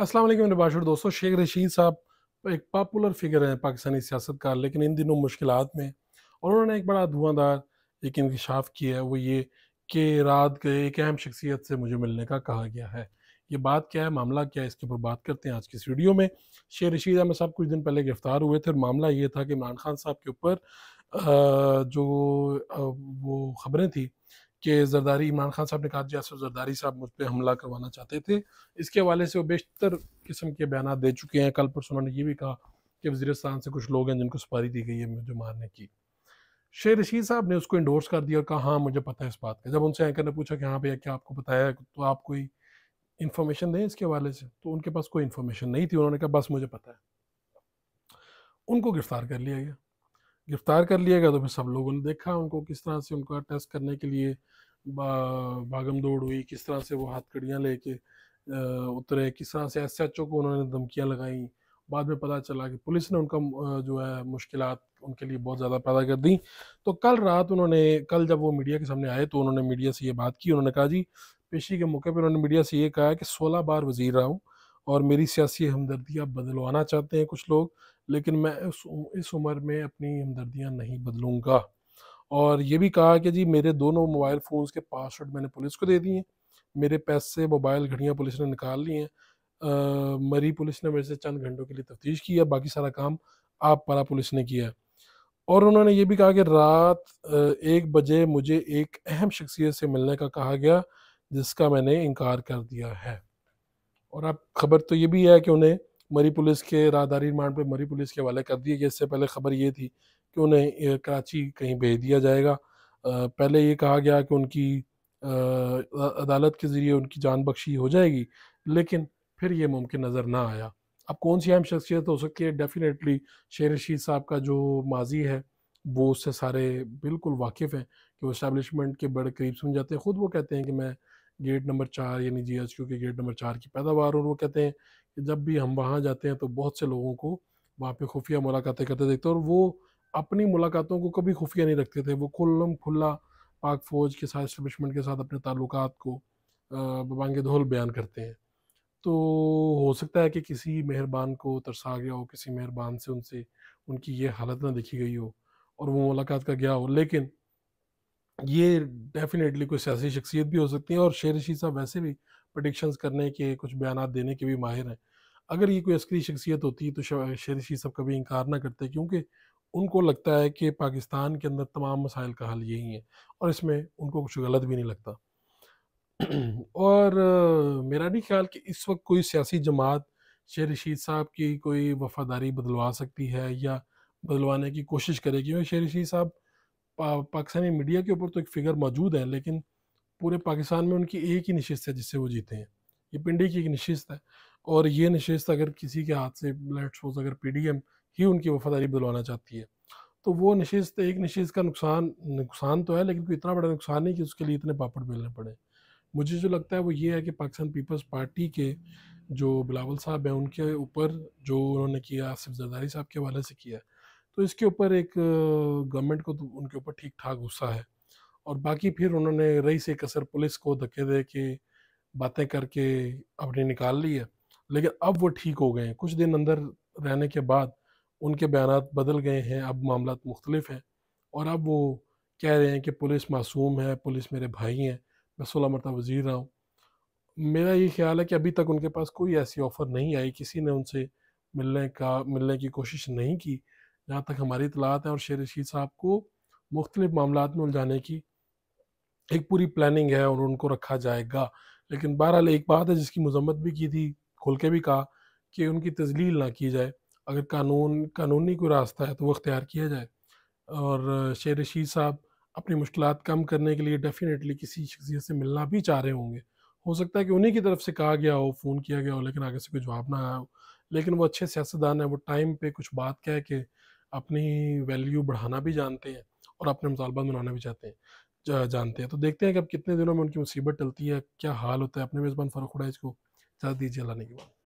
अस्सलाम वालेकुम बाशर दोस्तों शेख रशीद साहब एक पॉपुलर फिगर हैं पाकिस्तानी सियासत का लेकिन इन दिनों मुश्किल में और उन्होंने एक बड़ा धुआंधार एक इंकशाफ किया है वो ये कि रात गए एक अहम शख्सियत से मुझे मिलने का कहा गया है ये बात क्या है मामला क्या है इसके ऊपर बात करते हैं आज की इस वीडियो में शेख रशीद अहमद साहब कुछ दिन पहले गिरफ्तार हुए थे और मामला ये था कि इमरान खान साहब के ऊपर जो वो खबरें थी कि जरदारी इमरान खान साहब ने कहा यासर जरदारी साहब मुझ पर हमला करवाना चाहते थे इसके हवाले से वो बेशतर किस्म के बयान दे चुके हैं कल परसों उन्होंने ये भी कहा कि वजीरस्तान से कुछ लोग हैं जिनको सुपारी दी गई है मुझे मारने की शेर रशीद साहब ने उसको इंडोर्स कर दिया और कहा हाँ मुझे पता है इस बात का जब उनसे एंकर ने पूछा कि हाँ भैया क्या आपको पता है तो आप कोई इन्फॉर्मेशन दें इसके हवाले से तो उनके पास कोई इन्फॉर्मेशन नहीं थी उन्होंने कहा बस मुझे पता है उनको गिरफ्तार कर लिया गया गिरफ्तार कर लिया गया तो फिर सब लोगों ने देखा उनको किस तरह से उनका टेस्ट करने के लिए भागम दौड़ हुई किस तरह से वो हथकड़ियाँ लेके उतरे किस तरह से एस एच ओ को उन्होंने धमकियाँ लगाई बाद में पता चला कि पुलिस ने उनका जो है मुश्किल उनके लिए बहुत ज़्यादा पैदा कर दी तो कल रात उन्होंने कल जब वो मीडिया के सामने आए तो उन्होंने मीडिया से ये बात की उन्होंने कहा जी पेशी के मौके पर उन्होंने मीडिया से ये कहा कि सोलह बार वजीर रहा हूँ और मेरी सियासी हमदर्दियाँ बदलवाना चाहते हैं कुछ लोग लेकिन मैं इस इस उम्र में अपनी हमदर्दियाँ नहीं बदलूँगा और ये भी कहा कि जी मेरे दोनों मोबाइल फ़ोन के पासवर्ड मैंने पुलिस को दे दिए मेरे पैसे मोबाइल घड़ियाँ पुलिस ने निकाल ली हैं मरी पुलिस ने मेरे से चंद घंटों के लिए तफ्तीश की है बाकी सारा काम आप पारा पुलिस ने किया है और उन्होंने ये भी कहा कि रात एक बजे मुझे एक अहम शख्सियत से मिलने का कहा गया जिसका मैंने इनकार कर दिया है और अब खबर तो ये भी है कि उन्हें मरी पुलिस के राहदारी रिमांड पर मरी पुलिस के हवाले कर दिए गए इससे पहले खबर ये थी कि उन्हें कराची कहीं भेज दिया जाएगा पहले ये कहा गया कि उनकी अदालत के ज़रिए उनकी जान बख्शी हो जाएगी लेकिन फिर ये मुमकिन नज़र ना आया अब कौन सी अहम शख्सियत हो सकती है डेफिनेटली शेर रशीद साहब का जो माजी है वो उससे सारे बिल्कुल वाकिफ़ हैं कि वो इस्टेबलिशमेंट के बड़े करीब सुन जाते हैं ख़ुद वो कहते हैं कि मैं गेट नंबर चार यानी जी एच क्यू के गेट नंबर चार की पैदावार और वो कहते हैं कि जब भी हम वहाँ जाते हैं तो बहुत से लोगों को वहाँ पे खुफिया मुलाकातें करते देखते और वो अपनी मुलाकातों को कभी खुफिया नहीं रखते थे वो खुल्लम खुला पाक फौज के साथ इस्टबलिशमेंट के साथ अपने ताल्लुक को बबांग धोल बयान करते हैं तो हो सकता है कि किसी मेहरबान को तरसा गया हो किसी मेहरबान से उनसे उनकी ये हालत ना देखी गई हो और वो मुलाकात का गया हो लेकिन ये डेफिनेटली कोई सियासी शख्सियत भी हो सकती है और शेर रशीद साहब वैसे भी प्रडिक्शंस करने के कुछ बयान देने के भी माहिर हैं अगर ये कोई अस्करी शख्सियत होती तो शेर रशीद साहब कभी इनकार ना करते क्योंकि उनको लगता है कि पाकिस्तान के अंदर तमाम मसाइल का हल यही है और इसमें उनको कुछ गलत भी नहीं लगता और मेरा नहीं ख्याल कि इस वक्त कोई सियासी जमात शेर रशीद साहब की कोई वफादारी बदलवा सकती है या बदलवाने की कोशिश करेगी क्योंकि शेर रशीद साहब पाकिस्तानी मीडिया के ऊपर तो एक फिगर मौजूद है लेकिन पूरे पाकिस्तान में उनकी एक ही नशस्त है जिससे वो जीते हैं ये पिंडी की एक नशस्त है और ये नशस्त अगर किसी के हाथ से लेट सपोज अगर पी डी एम ही उनकी वफादारी बुलवाना चाहती है तो वो नशस्त एक नशस्त का नुकसान नुकसान तो है लेकिन कोई इतना बड़ा नुकसान नहीं कि उसके लिए इतने पापड़ बेलने पड़े मुझे जो लगता है वो ये है कि पाकिस्तान पीपल्स पार्टी के जो बिलावल साहब हैं उनके ऊपर जो उन्होंने किया आसिफ जरदारी साहब के हवाले से किया है तो इसके ऊपर एक गवर्नमेंट को तो उनके ऊपर ठीक ठाक गुस्सा है और बाकी फिर उन्होंने रही से कसर पुलिस को धक्के दे के बातें करके अपनी निकाल ली है लेकिन अब वो ठीक हो गए हैं कुछ दिन अंदर रहने के बाद उनके बयान बदल गए हैं अब मामला मुख्तलिफ हैं और अब वो कह रहे हैं कि पुलिस मासूम है पुलिस मेरे भाई हैं मैं सोलह मरतब वजीर रहा हूँ मेरा ये ख्याल है कि अभी तक उनके पास कोई ऐसी ऑफ़र नहीं आई किसी ने उनसे मिलने का मिलने की कोशिश नहीं की जहाँ तक हमारी इतलात है और शेर रशीद साहब को मुख्तलिफ मामला में उलझाने की एक पूरी प्लानिंग है और उनको रखा जाएगा लेकिन बहरहाल एक बात है जिसकी मजम्मत भी की थी खुल के भी कहा कि उनकी तजलील ना की जाए अगर कानून कानूनी कोई रास्ता है तो वो अख्तियार किया जाए और शेर रशीद साहब अपनी मुश्किल कम करने के लिए डेफिनेटली किसी शख्सियत से मिलना भी चाह रहे होंगे हो सकता है कि उन्हीं की तरफ से कहा गया हो फ़ोन किया गया हो लेकिन आगे से कोई जवाब ना आया हो लेकिन वो अच्छे सियासतदान हैं वो टाइम पे कुछ बात कह के अपनी वैल्यू बढ़ाना भी जानते हैं और अपने मुतालबात बनाना भी चाहते हैं जानते हैं तो देखते हैं कि अब कितने दिनों में उनकी मुसीबत टलती है क्या हाल होता है अपने मेज़बान फ़र्क उड़ा इसको चाह दीजिए अल्लाह ने